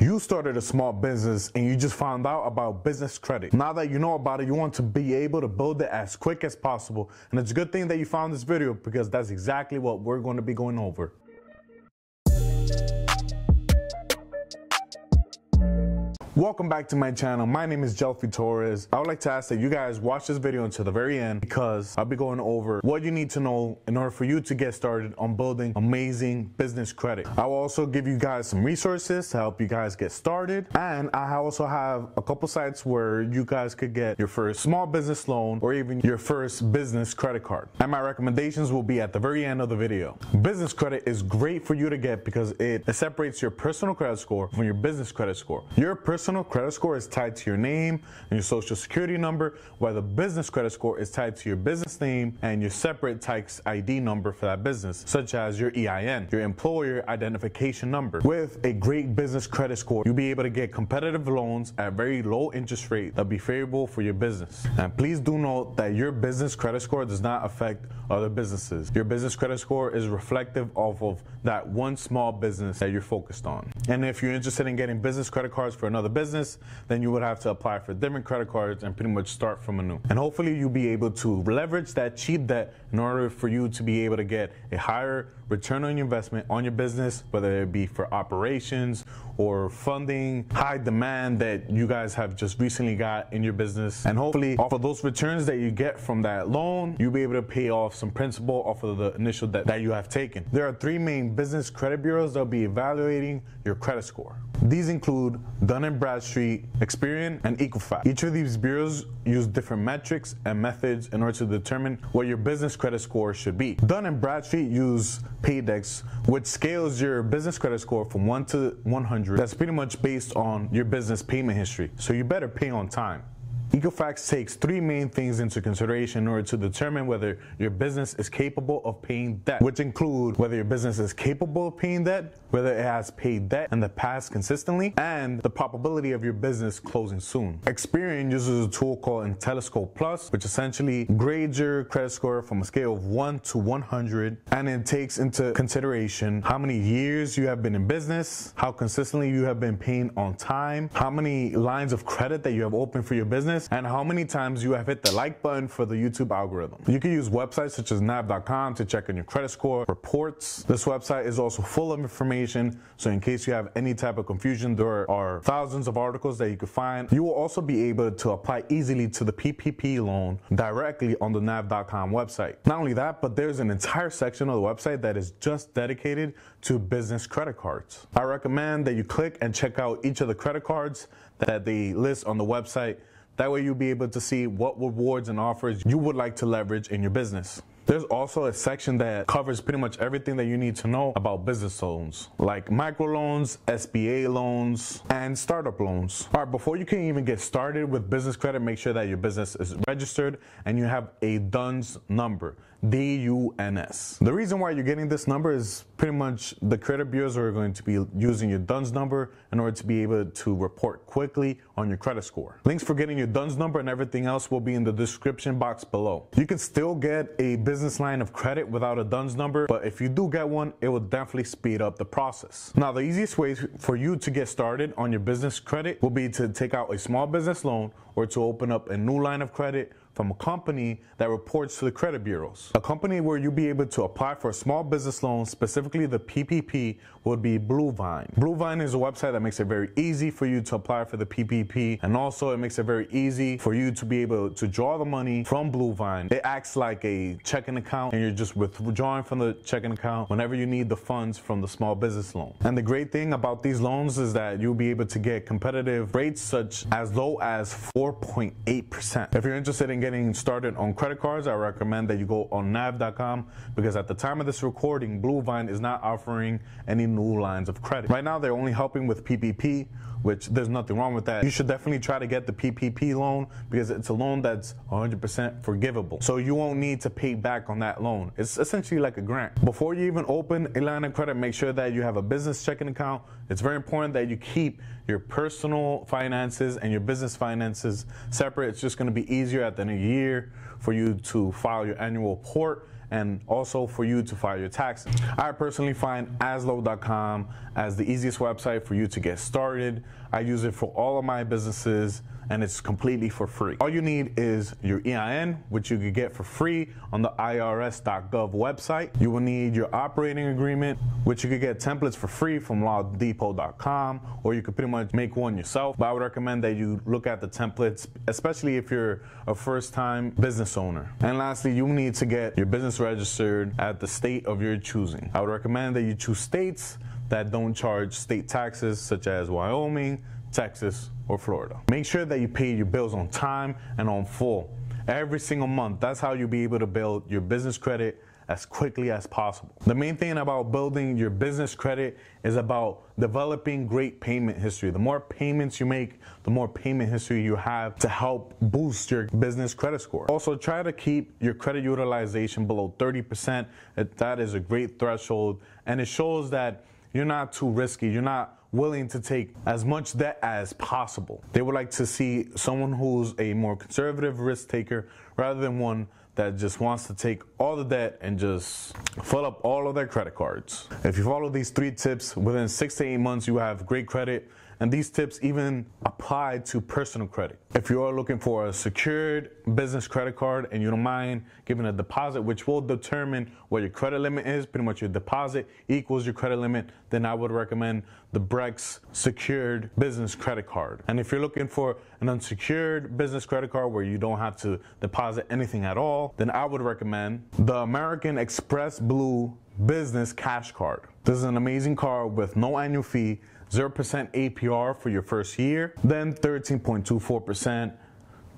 You started a small business and you just found out about business credit. Now that you know about it, you want to be able to build it as quick as possible. And it's a good thing that you found this video because that's exactly what we're going to be going over. Welcome back to my channel. My name is Jelfi Torres. I would like to ask that you guys watch this video until the very end because I'll be going over what you need to know in order for you to get started on building amazing business credit. I will also give you guys some resources to help you guys get started. And I also have a couple sites where you guys could get your first small business loan or even your first business credit card. And my recommendations will be at the very end of the video. Business credit is great for you to get because it separates your personal credit score from your business credit score. Your personal personal credit score is tied to your name and your social security number, while the business credit score is tied to your business name and your separate tax ID number for that business, such as your EIN, your employer identification number. With a great business credit score, you'll be able to get competitive loans at very low interest rate that'll be favorable for your business. And please do note that your business credit score does not affect other businesses. Your business credit score is reflective off of that one small business that you're focused on. And if you're interested in getting business credit cards for another business, then you would have to apply for different credit cards and pretty much start from anew. And hopefully you'll be able to leverage that cheap debt in order for you to be able to get a higher return on your investment on your business, whether it be for operations or funding, high demand that you guys have just recently got in your business. And hopefully off of those returns that you get from that loan, you'll be able to pay off some principal off of the initial debt that you have taken. There are three main business credit bureaus that'll be evaluating your credit score. These include Dun & Bradstreet, Experian, and Equifax. Each of these bureaus use different metrics and methods in order to determine what your business credit score should be. Dun & Bradstreet use Paydex, which scales your business credit score from 1 to 100. That's pretty much based on your business payment history, so you better pay on time. Equifax takes three main things into consideration in order to determine whether your business is capable of paying debt, which include whether your business is capable of paying debt, whether it has paid debt in the past consistently, and the probability of your business closing soon. Experian uses a tool called Intelliscope Plus, which essentially grades your credit score from a scale of 1 to 100, and it takes into consideration how many years you have been in business, how consistently you have been paying on time, how many lines of credit that you have opened for your business, business and how many times you have hit the like button for the YouTube algorithm. You can use websites such as nav.com to check on your credit score, reports. This website is also full of information, so in case you have any type of confusion, there are thousands of articles that you can find. You will also be able to apply easily to the PPP loan directly on the nav.com website. Not only that, but there's an entire section of the website that is just dedicated to business credit cards. I recommend that you click and check out each of the credit cards that they list on the website that way you'll be able to see what rewards and offers you would like to leverage in your business. There's also a section that covers pretty much everything that you need to know about business loans, like microloans, SBA loans, and startup loans. All right, before you can even get started with business credit, make sure that your business is registered and you have a DUNS number. D-U-N-S. The reason why you're getting this number is pretty much the credit bureaus are going to be using your DUNS number in order to be able to report quickly on your credit score. Links for getting your DUNS number and everything else will be in the description box below. You can still get a business business line of credit without a DUNS number, but if you do get one, it will definitely speed up the process. Now, the easiest way for you to get started on your business credit will be to take out a small business loan or to open up a new line of credit from a company that reports to the credit bureaus. A company where you'll be able to apply for a small business loan, specifically the PPP, would be Bluevine. Bluevine is a website that makes it very easy for you to apply for the PPP, and also it makes it very easy for you to be able to draw the money from Bluevine. It acts like a checking account, and you're just withdrawing from the checking account whenever you need the funds from the small business loan. And the great thing about these loans is that you'll be able to get competitive rates such as low as 4.8%. If you're interested in getting getting started on credit cards, I recommend that you go on nav.com because at the time of this recording, Bluevine is not offering any new lines of credit. Right now, they're only helping with PPP, which there's nothing wrong with that. You should definitely try to get the PPP loan because it's a loan that's 100% forgivable. So you won't need to pay back on that loan. It's essentially like a grant. Before you even open a line of credit, make sure that you have a business checking account. It's very important that you keep your personal finances and your business finances separate. It's just going to be easier at the end of the year for you to file your annual report and also for you to file your taxes. I personally find aslo.com as the easiest website for you to get started. I use it for all of my businesses and it's completely for free. All you need is your EIN, which you can get for free on the IRS.gov website. You will need your operating agreement, which you could get templates for free from lawdepot.com, or you could pretty much make one yourself. But I would recommend that you look at the templates, especially if you're a first time business owner. And lastly, you need to get your business registered at the state of your choosing. I would recommend that you choose states that don't charge state taxes such as Wyoming, Texas, or Florida. Make sure that you pay your bills on time and on full every single month. That's how you'll be able to build your business credit as quickly as possible. The main thing about building your business credit is about developing great payment history. The more payments you make, the more payment history you have to help boost your business credit score. Also, try to keep your credit utilization below 30%. That is a great threshold and it shows that you're not too risky. You're not willing to take as much debt as possible. They would like to see someone who's a more conservative risk taker rather than one that just wants to take all the debt and just fill up all of their credit cards. If you follow these three tips, within six to eight months, you have great credit and these tips even apply to personal credit. If you are looking for a secured business credit card and you don't mind giving a deposit, which will determine what your credit limit is, pretty much your deposit equals your credit limit, then I would recommend the Brex secured business credit card. And if you're looking for an unsecured business credit card where you don't have to deposit anything at all, then I would recommend the American Express Blue Business Cash Card. This is an amazing card with no annual fee 0% APR for your first year, then 13.24%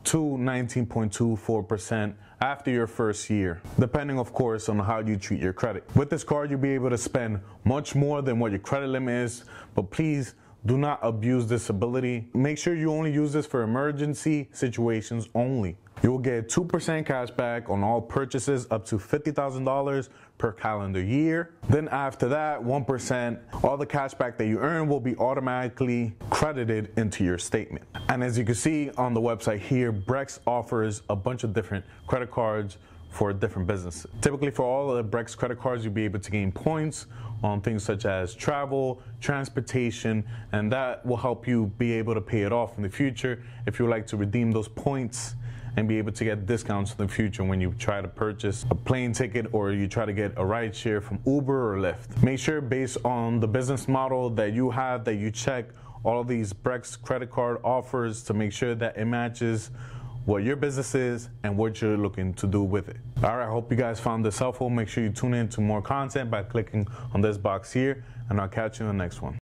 to 19.24% after your first year, depending, of course, on how you treat your credit. With this card, you'll be able to spend much more than what your credit limit is, but please do not abuse this ability. Make sure you only use this for emergency situations only. You will get 2% cash back on all purchases up to $50,000 per calendar year. Then after that, 1%, all the cash back that you earn will be automatically credited into your statement. And as you can see on the website here, Brex offers a bunch of different credit cards for different businesses. Typically for all of the Brex credit cards, you'll be able to gain points on things such as travel, transportation, and that will help you be able to pay it off in the future. If you would like to redeem those points, and be able to get discounts in the future when you try to purchase a plane ticket or you try to get a ride share from Uber or Lyft. Make sure based on the business model that you have that you check all these Brex credit card offers to make sure that it matches what your business is and what you're looking to do with it. All right, I hope you guys found this helpful. Make sure you tune in to more content by clicking on this box here, and I'll catch you in the next one.